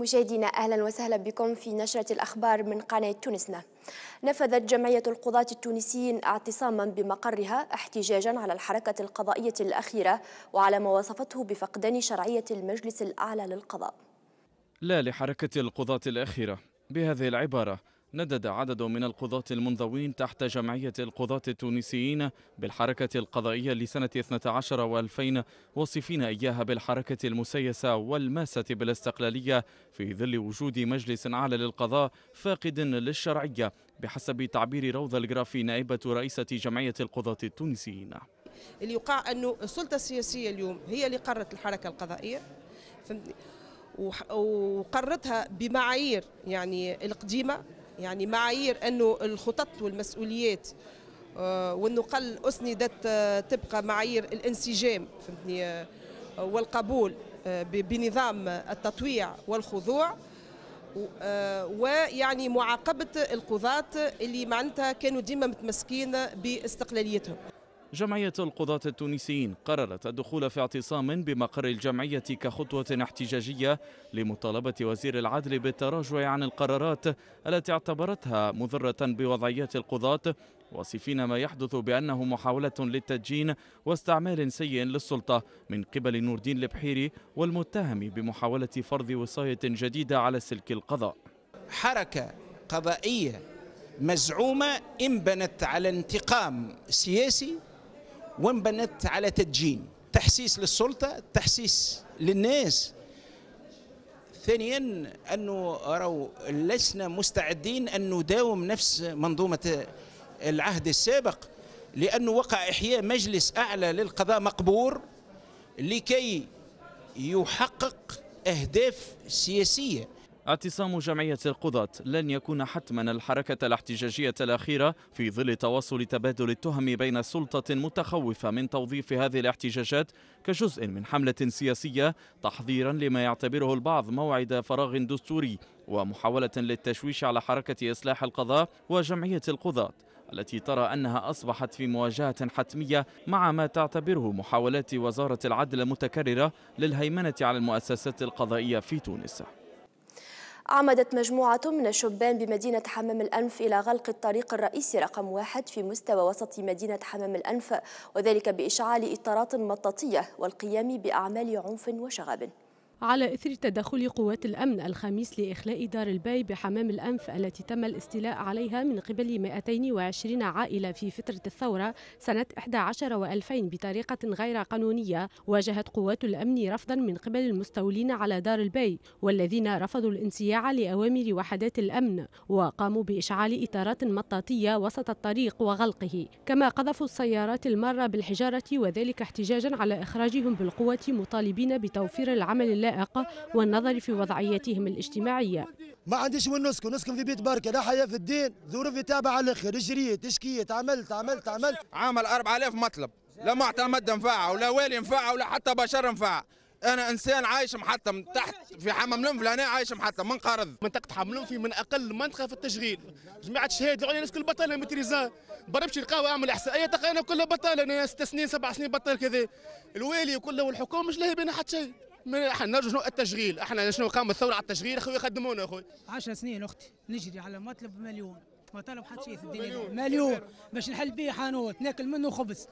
مشاهدينا اهلا وسهلا بكم في نشره الاخبار من قناه تونسنا. نفذت جمعيه القضاة التونسيين اعتصاما بمقرها احتجاجا على الحركه القضائيه الاخيره وعلى ما وصفته بفقدان شرعيه المجلس الاعلى للقضاء. لا لحركه القضاة الاخيره بهذه العباره ندد عدد من القضاة المنضوين تحت جمعية القضاة التونسيين بالحركة القضائية لسنة 12 و2000 وصفين إياها بالحركة المسيسة والماسة بالاستقلالية في ظل وجود مجلس أعلى للقضاء فاقد للشرعية بحسب تعبير روضة الجرافي نائبة رئيسة جمعية القضاة التونسيين اللي يقع أنه السلطة السياسية اليوم هي اللي قررت الحركة القضائية فهمتني وقررتها بمعايير يعني القديمة يعني معايير أنه الخطط والمسؤوليات آه، والنقل أسندت آه، تبقى معايير الانسجام فهمتني آه، والقبول بنظام التطويع والخضوع ويعني معاقبة القضاة اللي معناتها كانوا ديما متمسكين باستقلاليتهم جمعية القضاة التونسيين قررت الدخول في اعتصام بمقر الجمعية كخطوة احتجاجية لمطالبة وزير العدل بالتراجع عن القرارات التي اعتبرتها مضرة بوضعيات القضاة وصفين ما يحدث بأنه محاولة للتدجين واستعمال سيء للسلطة من قبل نور الدين البحيري والمتهم بمحاولة فرض وصاية جديدة على سلك القضاء حركة قضائية مزعومة انبنت على انتقام سياسي وانبنت على تدجين تحسيس للسلطة تحسيس للناس ثانيا أنه أروا لسنا مستعدين أن نداوم نفس منظومة العهد السابق لأنه وقع إحياء مجلس أعلى للقضاء مقبور لكي يحقق أهداف سياسية اعتصام جمعية القضاة لن يكون حتما الحركة الاحتجاجية الأخيرة في ظل تواصل تبادل التهم بين سلطة متخوفة من توظيف هذه الاحتجاجات كجزء من حملة سياسية تحضيرا لما يعتبره البعض موعد فراغ دستوري ومحاولة للتشويش على حركة إصلاح القضاء وجمعية القضاة التي ترى أنها أصبحت في مواجهة حتمية مع ما تعتبره محاولات وزارة العدل المتكررة للهيمنة على المؤسسات القضائية في تونس أعمدت مجموعة من الشبان بمدينة حمام الأنف إلى غلق الطريق الرئيسي رقم واحد في مستوى وسط مدينة حمام الأنف وذلك بإشعال إطارات مطاطية والقيام بأعمال عنف وشغب على إثر تدخل قوات الأمن الخميس لإخلاء دار الباي بحمام الأنف التي تم الاستيلاء عليها من قبل 220 عائلة في فترة الثورة سنة 11 و2000 بطريقة غير قانونية واجهت قوات الأمن رفضا من قبل المستولين على دار الباي والذين رفضوا الانسياع لأوامر وحدات الأمن وقاموا بإشعال إطارات مطاطية وسط الطريق وغلقه كما قذفوا السيارات المارة بالحجارة وذلك احتجاجا على إخراجهم بالقوة مطالبين بتوفير العمل اللازم اللائقة والنظر في وضعيتهم الاجتماعية ما عنديش وين نسكن نسكن في بيت بركة لا حياة في الدين ظروف تابعة على الأخر جريت اشكيت عملت عملت عملت عامل 4000 مطلب لا معتمد نفع ولا والي نفع ولا حتى بشر نفع انا انسان عايش محطم تحت في حمام لنف لهنا عايش محطم منقرض منطقه حمام لنفي من اقل منطقه في التشغيل جماعه شهاده العليا نسكن كل بطاله متريزا بربشي القهوه اعمل احصائيه تلقى انا كلها بطاله انا ست سنين سبع سنين بطل كذا الوالي وكله والحكومه مش لاهي بينا حتى شيء احنا نرجو شنو التشغيل احنا شنو قاموا الثوره على التشغيل اخويا خدمونا اخويا 10 سنين اختي نجري على مطلب مليون ما طلب حتى شيء في الدنيا مليون, مليون. باش نحل بيه حانوت ناكل منه خبز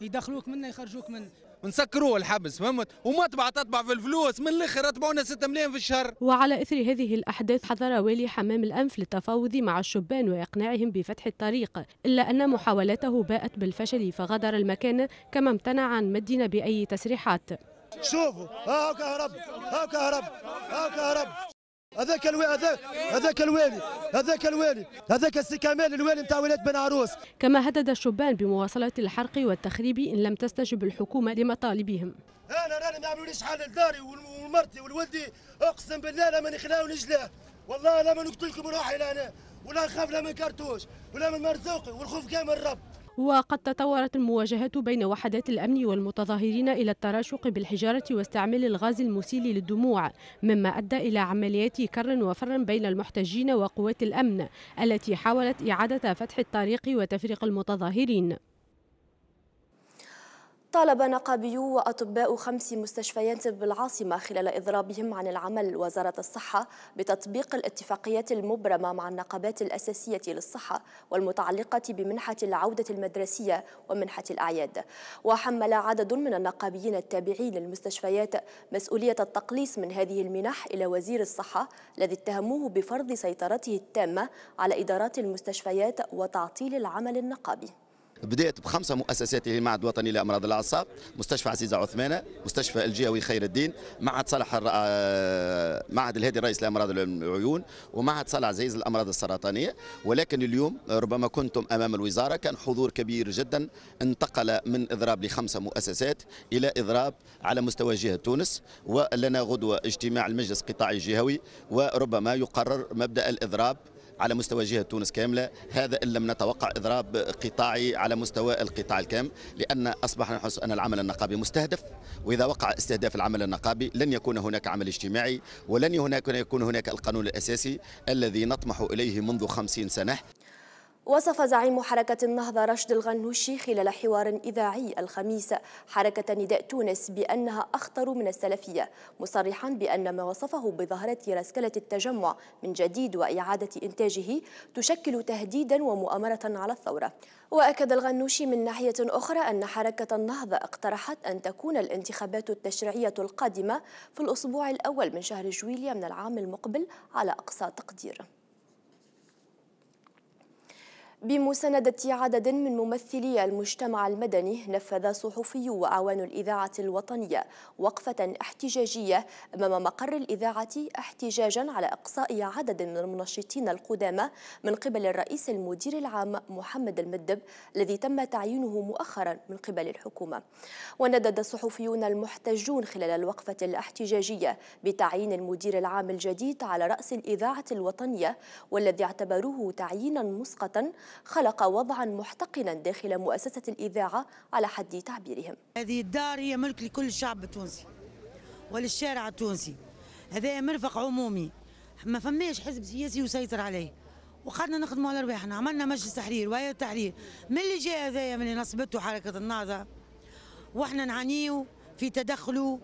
يدخلوك منه يخرجوك منه نسكروه الحبس فهمت وما تبع تطبع في الفلوس من الاخر تبعونا 6 ملايين في الشهر وعلى اثر هذه الاحداث حضر والي حمام الانف للتفاوض مع الشبان واقناعهم بفتح الطريق الا ان محاولته باءت بالفشل فغادر المكان كما امتنع عن مدنا باي تسريحات شوفوا هاو كهرب هاو كهرب هاو كهرب هذاك الوالي هذاك الوالي هذاك الوالي هذاك السي كمال الوالي نتاع ولايه بن عروس كما هدد الشبان بمواصله الحرق والتخريب ان لم تستجب الحكومه لمطالبهم انا راني ما يعملوليش حال لداري ومرتي ولولدي اقسم بالله لا ما نخلاونيش ونجلاه والله لا ما نقتلكم روحي لهنا ولا نخاف لا من كرتوش ولا من مرزوقي والخوف كامل الرب وقد تطورت المواجهات بين وحدات الأمن والمتظاهرين إلى التراشق بالحجارة واستعمال الغاز المسيل للدموع مما أدى إلى عمليات كر وفر بين المحتجين وقوات الأمن التي حاولت إعادة فتح الطريق وتفريق المتظاهرين طالب نقابيو وأطباء خمس مستشفيات بالعاصمة خلال إضرابهم عن العمل وزارة الصحة بتطبيق الاتفاقيات المبرمة مع النقابات الأساسية للصحة والمتعلقة بمنحة العودة المدرسية ومنحة الأعياد وحمل عدد من النقابيين التابعين للمستشفيات مسؤولية التقليص من هذه المنح إلى وزير الصحة الذي اتهموه بفرض سيطرته التامة على إدارات المستشفيات وتعطيل العمل النقابي بدأت بخمسة مؤسسات للمعهد الوطني لأمراض الأعصاب مستشفى عزيزة عثمانة مستشفى الجهوي خير الدين معهد صالح الر... آه، معهد الهادي الرئيس لأمراض العيون ومعهد صالح عزيز الأمراض السرطانية ولكن اليوم ربما كنتم أمام الوزارة كان حضور كبير جدا انتقل من إضراب لخمسة مؤسسات إلى إضراب على مستوى جهة تونس ولنا غدوة اجتماع المجلس القطاعي الجهوي وربما يقرر مبدأ الإضراب على مستوى جهة تونس كاملة هذا إن لم نتوقع إضراب قطاعي على مستوى القطاع الكامل لأن أصبح نحس أن العمل النقابي مستهدف وإذا وقع استهداف العمل النقابي لن يكون هناك عمل اجتماعي ولن هناك يكون هناك القانون الأساسي الذي نطمح إليه منذ خمسين سنة وصف زعيم حركة النهضة رشد الغنوشي خلال حوار إذاعي الخميس حركة نداء تونس بأنها أخطر من السلفية مصرحا بأن ما وصفه بظاهرة رسكلة التجمع من جديد وإعادة إنتاجه تشكل تهديدا ومؤامرة على الثورة وأكد الغنوشي من ناحية أخرى أن حركة النهضة اقترحت أن تكون الانتخابات التشريعية القادمة في الأسبوع الأول من شهر جويليا من العام المقبل على أقصى تقدير بمساندة عدد من ممثلي المجتمع المدني نفذ صحفي وأعوان الإذاعة الوطنية وقفة احتجاجية أمام مقر الإذاعة احتجاجا على إقصاء عدد من المنشطين القدامى من قبل الرئيس المدير العام محمد المدب الذي تم تعيينه مؤخرا من قبل الحكومة وندد الصحفيون المحتجون خلال الوقفة الاحتجاجية بتعيين المدير العام الجديد على رأس الإذاعة الوطنية والذي اعتبروه تعيينا مسقطا خلق وضعا محتقنا داخل مؤسسة الإذاعة على حد تعبيرهم هذه الدار هي ملك لكل الشعب التونسي وللشارع التونسي هذا مرفق عمومي ما فماش حزب سياسي يسيطر عليه وقعدنا نخدموا على رواحنا عملنا مجلس تحرير وهي التحرير من اللي جاء هذايا من اللي نصبته حركه النهضه واحنا نعانيو في تدخله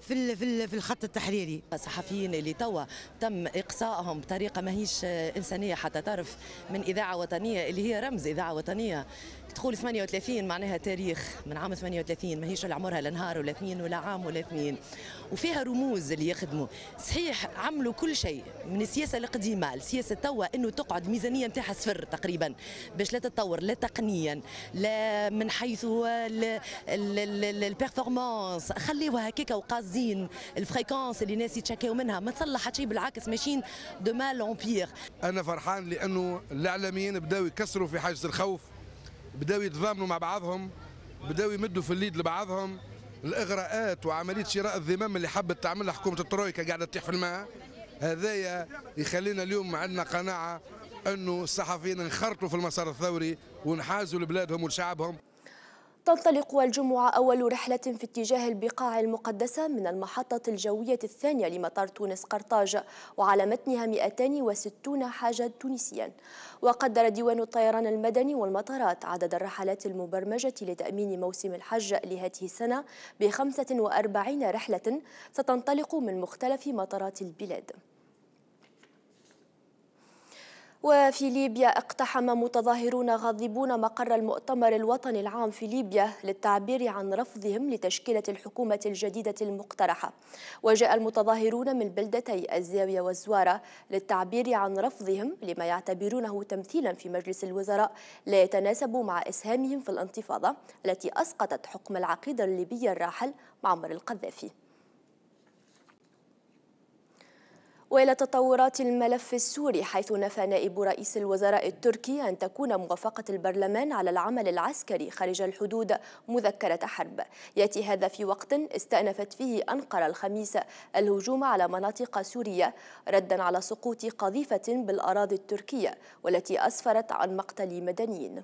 في في الخط التحريري الصحفيين اللي توا تم اقصائهم بطريقه ماهيش انسانيه حتى تعرف من اذاعه وطنيه اللي هي رمز اذاعه وطنيه تقول 38 معناها تاريخ من عام 38 ماهيش عمرها لا نهار ولا اثنين ولا عام ولا اثنين وفيها رموز اللي يخدموا صحيح عملوا كل شيء من السياسه القديمه السياسه توا انه تقعد ميزانيه نتاعها صفر تقريبا باش لا تتطور لا تقنيا لا من حيث البيرفورمانس خليوها هكاك وقاز الزين الفريكونس اللي الناس يتشكاو منها ما تصلح حتى شيء بالعكس ماشيين دو مال امبير انا فرحان لانه الاعلاميين بداوا يكسروا في حاجز الخوف بداوا يتضامنوا مع بعضهم بداوا يمدوا في الليد لبعضهم الاغراءات وعمليه شراء الذمام اللي حبت تعملها حكومه الترويكا قاعده تطيح في الماء هذايا يخلينا اليوم عندنا قناعه انه الصحفيين انخرطوا في المسار الثوري وانحازوا لبلادهم ولشعبهم تنطلق الجمعة أول رحلة في اتجاه البقاع المقدسة من المحطة الجوية الثانية لمطار تونس قرطاج وعلى متنها 260 حاجة تونسيا وقدر ديوان الطيران المدني والمطارات عدد الرحلات المبرمجة لتأمين موسم الحج لهذه السنة ب 45 رحلة ستنطلق من مختلف مطارات البلاد وفي ليبيا اقتحم متظاهرون غاضبون مقر المؤتمر الوطني العام في ليبيا للتعبير عن رفضهم لتشكيلة الحكومة الجديدة المقترحة وجاء المتظاهرون من بلدتي الزاوية والزوارة للتعبير عن رفضهم لما يعتبرونه تمثيلا في مجلس الوزراء لا يتناسب مع إسهامهم في الانتفاضة التي أسقطت حكم العقيدة الليبية الراحل معمر القذافي والى تطورات الملف السوري حيث نفى نائب رئيس الوزراء التركي ان تكون موافقه البرلمان على العمل العسكري خارج الحدود مذكره حرب ياتي هذا في وقت استانفت فيه انقره الخميس الهجوم على مناطق سوريه ردا على سقوط قذيفه بالاراضي التركيه والتي اسفرت عن مقتل مدنيين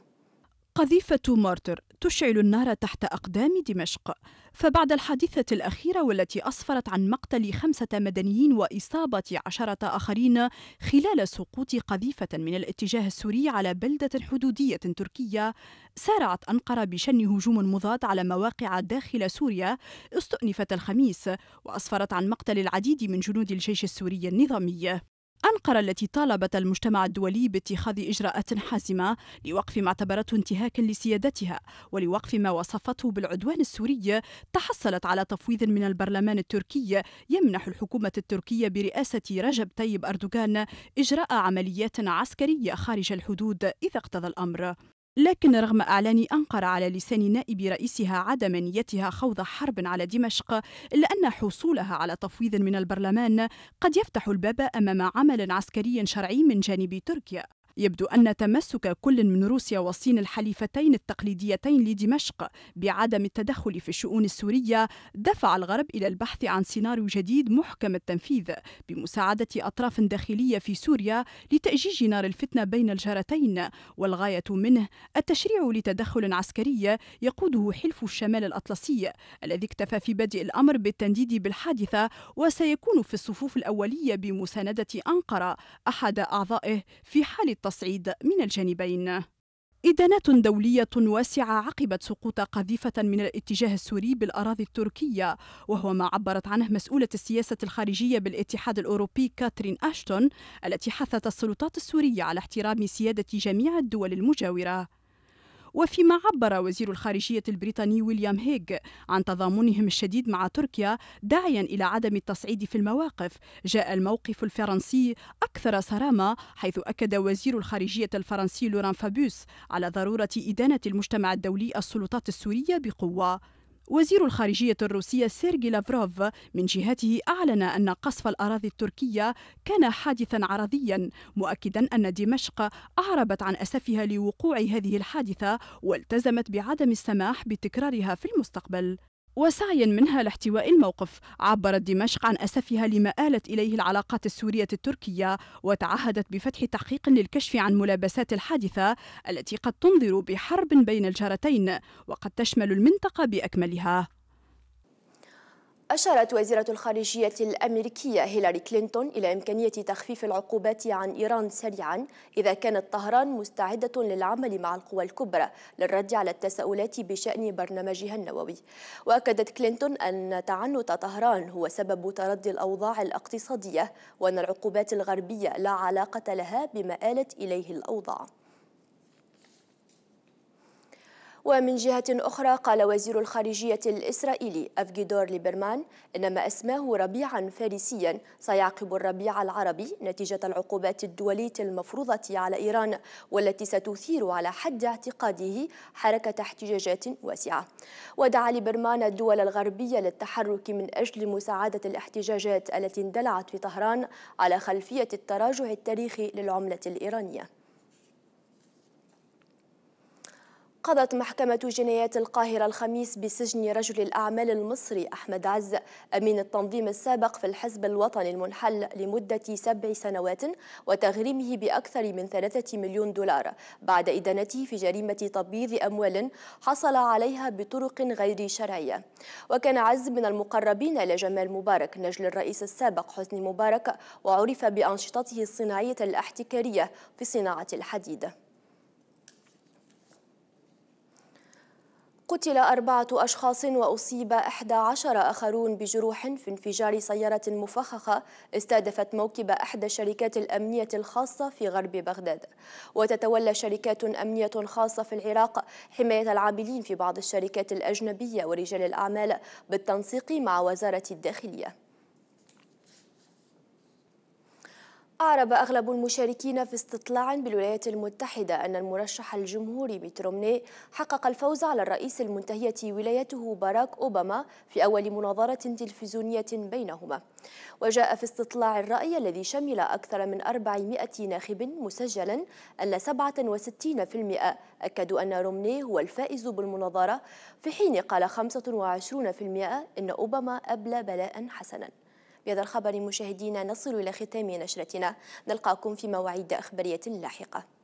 قذيفة مارتر تشعل النار تحت أقدام دمشق فبعد الحادثة الأخيرة والتي أسفرت عن مقتل خمسة مدنيين وإصابة عشرة آخرين خلال سقوط قذيفة من الاتجاه السوري على بلدة حدودية تركية سارعت أنقرة بشن هجوم مضاد على مواقع داخل سوريا استؤنفت الخميس وأسفرت عن مقتل العديد من جنود الجيش السوري النظامي أنقرة التي طالبت المجتمع الدولي باتخاذ إجراءات حاسمة لوقف ما اعتبرته انتهاكا لسيادتها ولوقف ما وصفته بالعدوان السوري تحصلت على تفويض من البرلمان التركي يمنح الحكومة التركية برئاسة رجب طيب أردوغان إجراء عمليات عسكرية خارج الحدود إذا اقتضى الأمر لكن رغم إعلان أنقرة على لسان نائب رئيسها عدم نيتها خوض حرب على دمشق إلا أن حصولها على تفويض من البرلمان قد يفتح الباب أمام عمل عسكري شرعي من جانب تركيا يبدو أن تمسك كل من روسيا والصين الحليفتين التقليديتين لدمشق بعدم التدخل في الشؤون السورية دفع الغرب إلى البحث عن سيناريو جديد محكم التنفيذ بمساعدة أطراف داخلية في سوريا لتأجيج نار الفتنة بين الجارتين والغاية منه التشريع لتدخل عسكري يقوده حلف الشمال الأطلسي الذي اكتفى في بدء الأمر بالتنديد بالحادثة وسيكون في الصفوف الأولية بمساندة أنقرة أحد أعضائه في حال التصعيد من الجانبين إدانات دولية واسعة عقبت سقوط قذيفة من الاتجاه السوري بالأراضي التركية وهو ما عبرت عنه مسؤولة السياسة الخارجية بالاتحاد الأوروبي كاترين أشتون التي حثت السلطات السورية على احترام سيادة جميع الدول المجاورة وفيما عبر وزير الخارجية البريطاني ويليام هيغ عن تضامنهم الشديد مع تركيا داعيا إلى عدم التصعيد في المواقف جاء الموقف الفرنسي أكثر صرامة حيث أكد وزير الخارجية الفرنسي لوران فابيوس على ضرورة إدانة المجتمع الدولي السلطات السورية بقوة وزير الخارجية الروسية سيرجي لافروف من جهته أعلن أن قصف الأراضي التركية كان حادثا عرضيا مؤكدا أن دمشق أعربت عن أسفها لوقوع هذه الحادثة والتزمت بعدم السماح بتكرارها في المستقبل وسعيا منها لاحتواء الموقف عبرت دمشق عن أسفها لما آلت إليه العلاقات السورية التركية وتعهدت بفتح تحقيق للكشف عن ملابسات الحادثة التي قد تنذر بحرب بين الجارتين وقد تشمل المنطقة بأكملها أشارت وزيرة الخارجية الأمريكية هيلاري كلينتون إلى إمكانية تخفيف العقوبات عن إيران سريعا إذا كانت طهران مستعدة للعمل مع القوى الكبرى للرد على التساؤلات بشأن برنامجها النووي وأكدت كلينتون أن تعنت طهران هو سبب تردي الأوضاع الاقتصادية وأن العقوبات الغربية لا علاقة لها بما آلت إليه الأوضاع ومن جهة أخرى قال وزير الخارجية الإسرائيلي أفجدور ليبرمان إن ما أسماه ربيعا فارسيا سيعقب الربيع العربي نتيجة العقوبات الدولية المفروضة على إيران والتي ستثير على حد اعتقاده حركة احتجاجات واسعة ودعا ليبرمان الدول الغربية للتحرك من أجل مساعدة الاحتجاجات التي اندلعت في طهران على خلفية التراجع التاريخي للعملة الإيرانية قضت محكمة جنايات القاهرة الخميس بسجن رجل الأعمال المصري أحمد عز أمين التنظيم السابق في الحزب الوطني المنحل لمدة سبع سنوات وتغريمه بأكثر من ثلاثة مليون دولار بعد إدانته في جريمة تبييض أموال حصل عليها بطرق غير شرعية وكان عز من المقربين لجمال مبارك نجل الرئيس السابق حسني مبارك وعرف بأنشطته الصناعية الاحتكارية في صناعة الحديد قتل أربعة أشخاص وأصيب إحدى عشر آخرون بجروح في انفجار سيارة مفخخة استهدفت موكب أحدى الشركات الأمنية الخاصة في غرب بغداد وتتولى شركات أمنية خاصة في العراق حماية العاملين في بعض الشركات الأجنبية ورجال الأعمال بالتنسيق مع وزارة الداخلية أعرب أغلب المشاركين في استطلاع بالولايات المتحدة أن المرشح الجمهوري ميت حقق الفوز على الرئيس المنتهية ولايته باراك أوباما في أول مناظرة تلفزيونية بينهما وجاء في استطلاع الرأي الذي شمل أكثر من 400 ناخب مسجلا أن 67% أكدوا أن رومني هو الفائز بالمناظرة في حين قال 25% أن أوباما أبلى بلاء حسنا بهذا الخبر مشاهدينا نصل إلى ختام نشرتنا نلقاكم في مواعيد أخبارية لاحقة